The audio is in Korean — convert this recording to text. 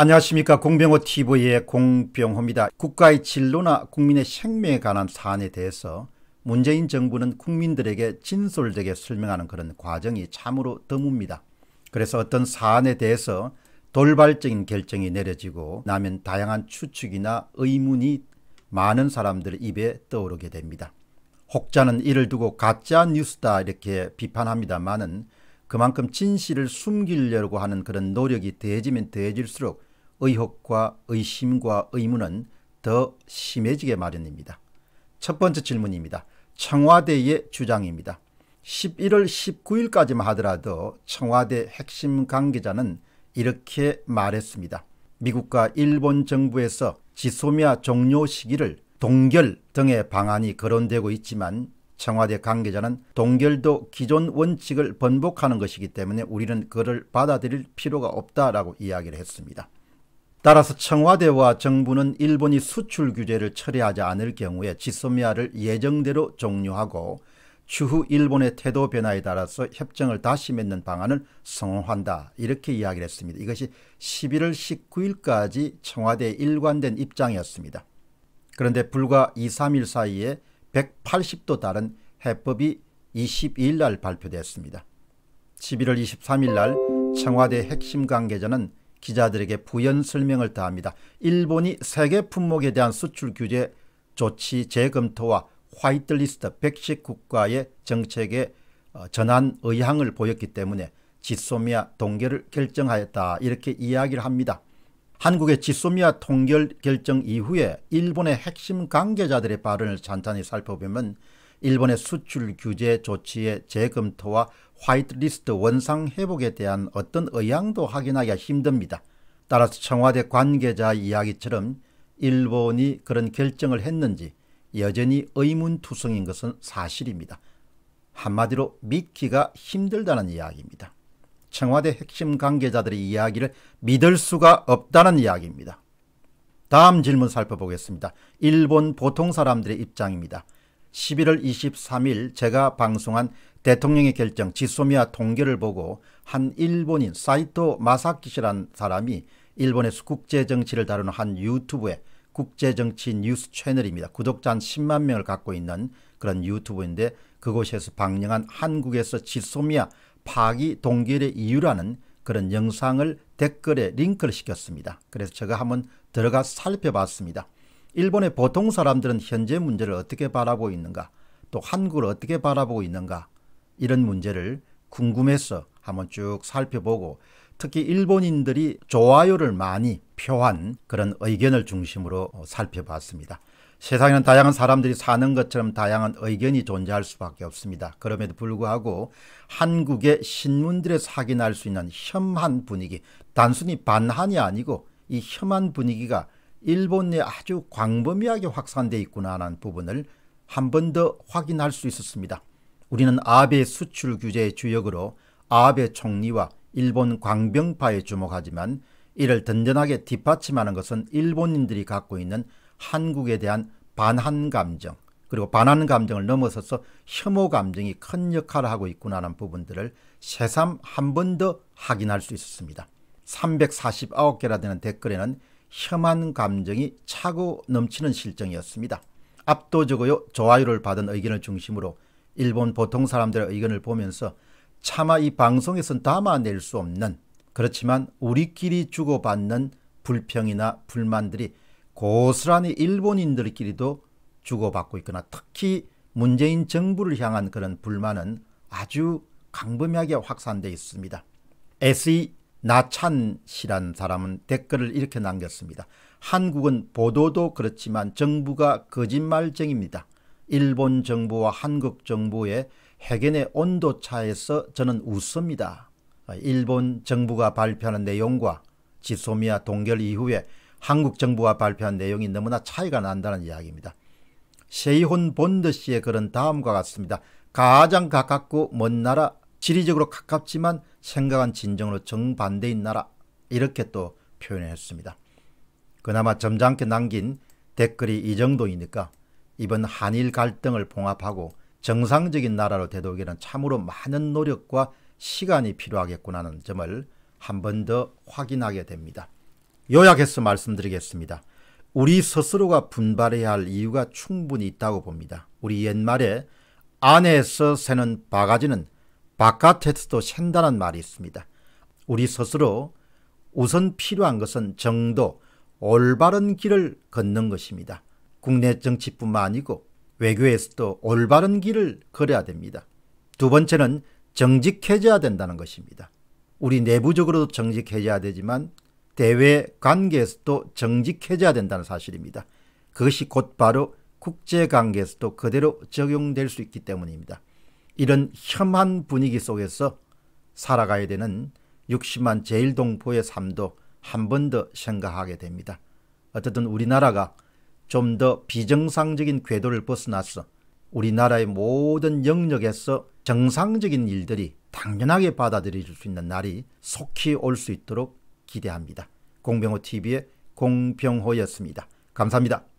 안녕하십니까 공병호TV의 공병호입니다. 국가의 진로나 국민의 생명에 관한 사안에 대해서 문재인 정부는 국민들에게 진솔되게 설명하는 그런 과정이 참으로 드뭅니다. 그래서 어떤 사안에 대해서 돌발적인 결정이 내려지고 나면 다양한 추측이나 의문이 많은 사람들의 입에 떠오르게 됩니다. 혹자는 이를 두고 가짜 뉴스다 이렇게 비판합니다만은 그만큼 진실을 숨기려고 하는 그런 노력이 더해지면 더해질수록 의혹과 의심과 의문은 더 심해지게 마련입니다. 첫 번째 질문입니다. 청와대의 주장입니다. 11월 19일까지만 하더라도 청와대 핵심 관계자는 이렇게 말했습니다. 미국과 일본 정부에서 지소미아 종료 시기를 동결 등의 방안이 거론되고 있지만 청와대 관계자는 동결도 기존 원칙을 번복하는 것이기 때문에 우리는 그를 받아들일 필요가 없다라고 이야기를 했습니다. 따라서 청와대와 정부는 일본이 수출 규제를 철회하지 않을 경우에 지소미아를 예정대로 종료하고 추후 일본의 태도 변화에 따라서 협정을 다시 맺는 방안을 성원한다 이렇게 이야기를 했습니다. 이것이 11월 19일까지 청와대의 일관된 입장이었습니다. 그런데 불과 2, 3일 사이에 180도 다른 해법이 22일 날 발표됐습니다. 11월 23일 날 청와대 핵심 관계자는 기자들에게 부연 설명을 다합니다. 일본이 세계 품목에 대한 수출 규제 조치 재검토와 화이트리스트 1 1 국가의 정책에 어, 전환 의향을 보였기 때문에 지소미아 동결을 결정하였다 이렇게 이야기를 합니다. 한국의 지소미아 통결 결정 이후에 일본의 핵심 관계자들의 발언을 잔잔히 살펴보면 일본의 수출 규제 조치의 재검토와 화이트리스트 원상 회복에 대한 어떤 의향도 확인하기가 힘듭니다. 따라서 청와대 관계자 이야기처럼 일본이 그런 결정을 했는지 여전히 의문투성인 것은 사실입니다. 한마디로 믿기가 힘들다는 이야기입니다. 청와대 핵심 관계자들의 이야기를 믿을 수가 없다는 이야기입니다. 다음 질문 살펴보겠습니다. 일본 보통 사람들의 입장입니다. 11월 23일 제가 방송한 대통령의 결정 지소미아 통계를 보고 한 일본인 사이토 마사키시라는 사람이 일본의 국제 정치를 다루는 한 유튜브에 국제 정치 뉴스 채널입니다. 구독자 한 10만 명을 갖고 있는 그런 유튜브인데 그곳에서 방영한 한국에서 지소미아 파기 동결의 이유라는 그런 영상을 댓글에 링크를 시켰습니다. 그래서 제가 한번 들어가 살펴봤습니다. 일본의 보통 사람들은 현재 문제를 어떻게 바라보고 있는가 또 한국을 어떻게 바라보고 있는가 이런 문제를 궁금해서 한번 쭉 살펴보고 특히 일본인들이 좋아요를 많이 표한 그런 의견을 중심으로 살펴봤습니다. 세상에는 다양한 사람들이 사는 것처럼 다양한 의견이 존재할 수밖에 없습니다. 그럼에도 불구하고 한국의 신문들에사 확인할 수 있는 혐한 분위기, 단순히 반한이 아니고 이 혐한 분위기가 일본 내 아주 광범위하게 확산돼 있구나라는 부분을 한 번 더 확인할 수 있었습니다. 우리는 아베 수출 규제 주역으로 아베 총리와 일본 광병파에 주목하지만 이를 든든하게 뒷받침하는 것은 일본인들이 갖고 있는 한국에 대한 반한 감정 그리고 반한 감정을 넘어서서 혐오 감정이 큰 역할을 하고 있구나하는 부분들을 새삼 한 번 더 확인할 수 있었습니다. 349개라 되는 댓글에는 혐한 감정이 차고 넘치는 실정이었습니다. 압도적으로 좋아요를 받은 의견을 중심으로 일본 보통 사람들의 의견을 보면서 차마 이 방송에선 담아낼 수 없는 그렇지만 우리끼리 주고받는 불평이나 불만들이 고스란히 일본인들끼리도 주고받고 있거나 특히 문재인 정부를 향한 그런 불만은 아주 강범하게 확산되어 있습니다. SE 나찬 씨란 사람은 댓글을 이렇게 남겼습니다. 한국은 보도도 그렇지만 정부가 거짓말쟁입니다. 일본 정부와 한국 정부의 해견의 온도차에서 저는 웃습니다. 일본 정부가 발표하는 내용과 지소미아 동결 이후에 한국 정부가 발표한 내용이 너무나 차이가 난다는 이야기입니다. 세이혼 본드 씨의 글은 다음과 같습니다. 가장 가깝고 먼 나라 지리적으로 가깝지만 생각한 진정으로 정반대인 나라 이렇게 또 표현했습니다. 그나마 점잖게 남긴 댓글이 이 정도이니까 이번 한일 갈등을 봉합하고 정상적인 나라로 되돌기는 참으로 많은 노력과 시간이 필요하겠구나는 점을 한 번 더 확인하게 됩니다. 요약해서 말씀드리겠습니다. 우리 스스로가 분발해야 할 이유가 충분히 있다고 봅니다. 우리 옛말에 안에서 새는 바가지는 바깥에서도 샌다는 말이 있습니다. 우리 스스로 우선 필요한 것은 정도, 올바른 길을 걷는 것입니다. 국내 정치뿐만 아니고 외교에서도 올바른 길을 걸어야 됩니다. 두 번째는 정직해져야 된다는 것입니다. 우리 내부적으로도 정직해져야 되지만 대외 관계에서도 정직해져야 된다는 사실입니다. 그것이 곧바로 국제관계에서도 그대로 적용될 수 있기 때문입니다. 이런 혐한 분위기 속에서 살아가야 되는 60만 제일동포의 삶도 한 번 더 생각하게 됩니다. 어쨌든 우리나라가 좀 더 비정상적인 궤도를 벗어나서 우리나라의 모든 영역에서 정상적인 일들이 당연하게 받아들일 수 있는 날이 속히 올 수 있도록 기대합니다. 공병호TV의 공병호였습니다. 감사합니다.